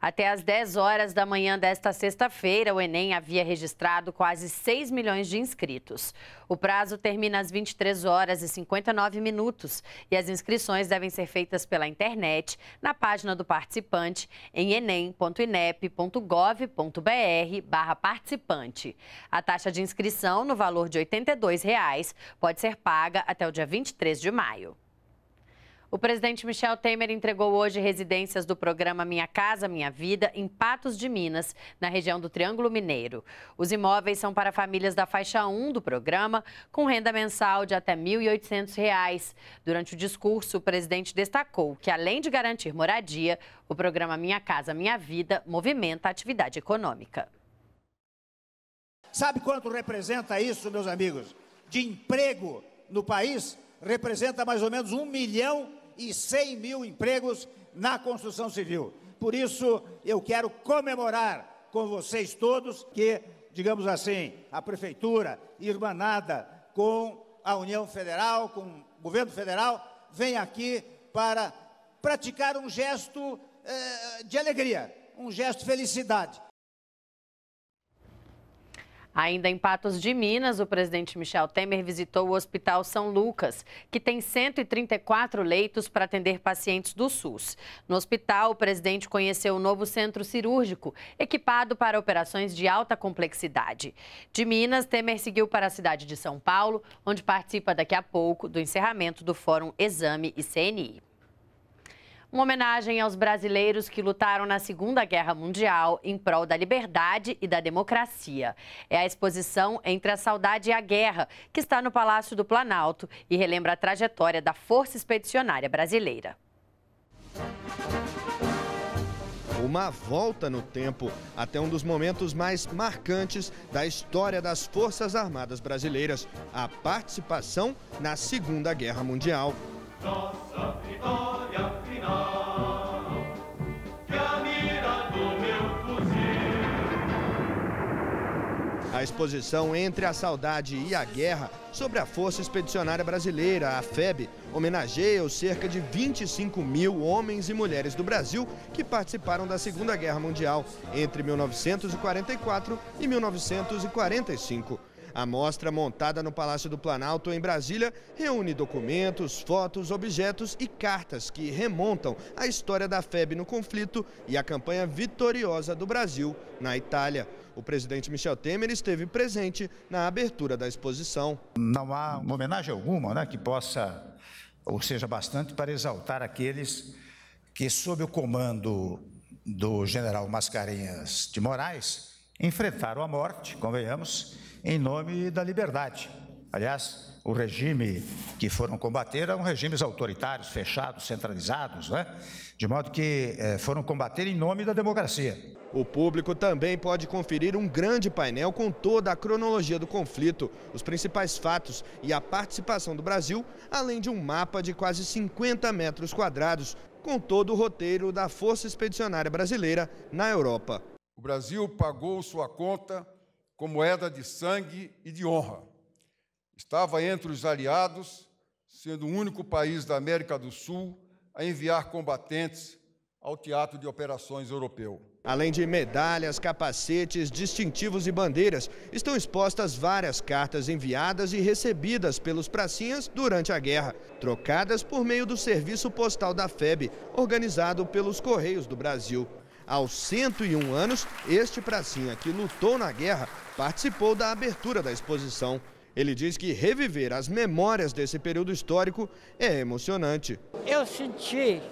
Até às 10 horas da manhã desta sexta-feira, o Enem havia registrado quase 6 milhões de inscritos. O prazo termina às 23 horas e 59 minutos e as inscrições devem ser feitas pela internet, na página do participante, em enem.inep.gov.br participante. A taxa de inscrição, no valor de R$ 82, reais, pode ser paga até o dia 23 de maio. O presidente Michel Temer entregou hoje residências do programa Minha Casa Minha Vida em Patos de Minas, na região do Triângulo Mineiro. Os imóveis são para famílias da faixa 1 do programa, com renda mensal de até R$ 1.800. Durante o discurso, o presidente destacou que, além de garantir moradia, o programa Minha Casa Minha Vida movimenta a atividade econômica. Sabe quanto representa isso, meus amigos? De emprego no país, representa mais ou menos um milhão e 100 mil empregos na construção civil. Por isso, eu quero comemorar com vocês todos que, digamos assim, a Prefeitura, irmanada com a União Federal, com o governo federal, vem aqui para praticar um gesto eh, de alegria, um gesto de felicidade. Ainda em Patos de Minas, o presidente Michel Temer visitou o Hospital São Lucas, que tem 134 leitos para atender pacientes do SUS. No hospital, o presidente conheceu o novo centro cirúrgico, equipado para operações de alta complexidade. De Minas, Temer seguiu para a cidade de São Paulo, onde participa daqui a pouco do encerramento do Fórum Exame e CNI uma homenagem aos brasileiros que lutaram na Segunda Guerra Mundial em prol da liberdade e da democracia. É a exposição Entre a Saudade e a Guerra, que está no Palácio do Planalto e relembra a trajetória da Força Expedicionária Brasileira. Uma volta no tempo até um dos momentos mais marcantes da história das Forças Armadas Brasileiras, a participação na Segunda Guerra Mundial. Nossa. A exposição Entre a Saudade e a Guerra sobre a Força Expedicionária Brasileira, a FEB, homenageia os cerca de 25 mil homens e mulheres do Brasil que participaram da Segunda Guerra Mundial entre 1944 e 1945. A mostra montada no Palácio do Planalto, em Brasília, reúne documentos, fotos, objetos e cartas que remontam à história da FEB no conflito e à campanha vitoriosa do Brasil na Itália. O presidente Michel Temer esteve presente na abertura da exposição. Não há uma homenagem alguma né, que possa, ou seja, bastante para exaltar aqueles que, sob o comando do general Mascarenhas de Moraes, enfrentaram a morte, convenhamos, em nome da liberdade. Aliás, o regime que foram combater eram regimes autoritários, fechados, centralizados, né? de modo que eh, foram combater em nome da democracia. O público também pode conferir um grande painel com toda a cronologia do conflito, os principais fatos e a participação do Brasil, além de um mapa de quase 50 metros quadrados, com todo o roteiro da Força Expedicionária Brasileira na Europa. O Brasil pagou sua conta com moeda de sangue e de honra. Estava entre os aliados, sendo o único país da América do Sul a enviar combatentes ao teatro de operações europeu. Além de medalhas, capacetes, distintivos e bandeiras, estão expostas várias cartas enviadas e recebidas pelos pracinhas durante a guerra, trocadas por meio do Serviço Postal da FEB, organizado pelos Correios do Brasil. Aos 101 anos, este pracinha que lutou na guerra participou da abertura da exposição. Ele diz que reviver as memórias desse período histórico é emocionante. Eu senti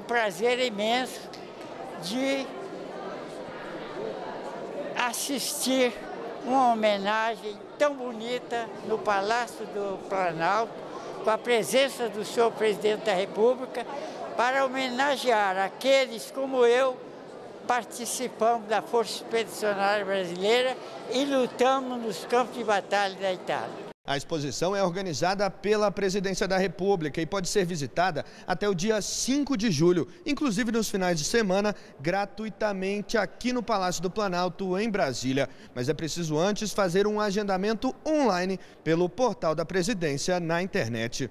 um prazer imenso de assistir uma homenagem tão bonita no Palácio do Planalto, com a presença do senhor presidente da República, para homenagear aqueles como eu participamos da Força Expedicionária Brasileira e lutamos nos campos de batalha da Itália. A exposição é organizada pela Presidência da República e pode ser visitada até o dia 5 de julho, inclusive nos finais de semana, gratuitamente aqui no Palácio do Planalto, em Brasília. Mas é preciso antes fazer um agendamento online pelo portal da Presidência na internet.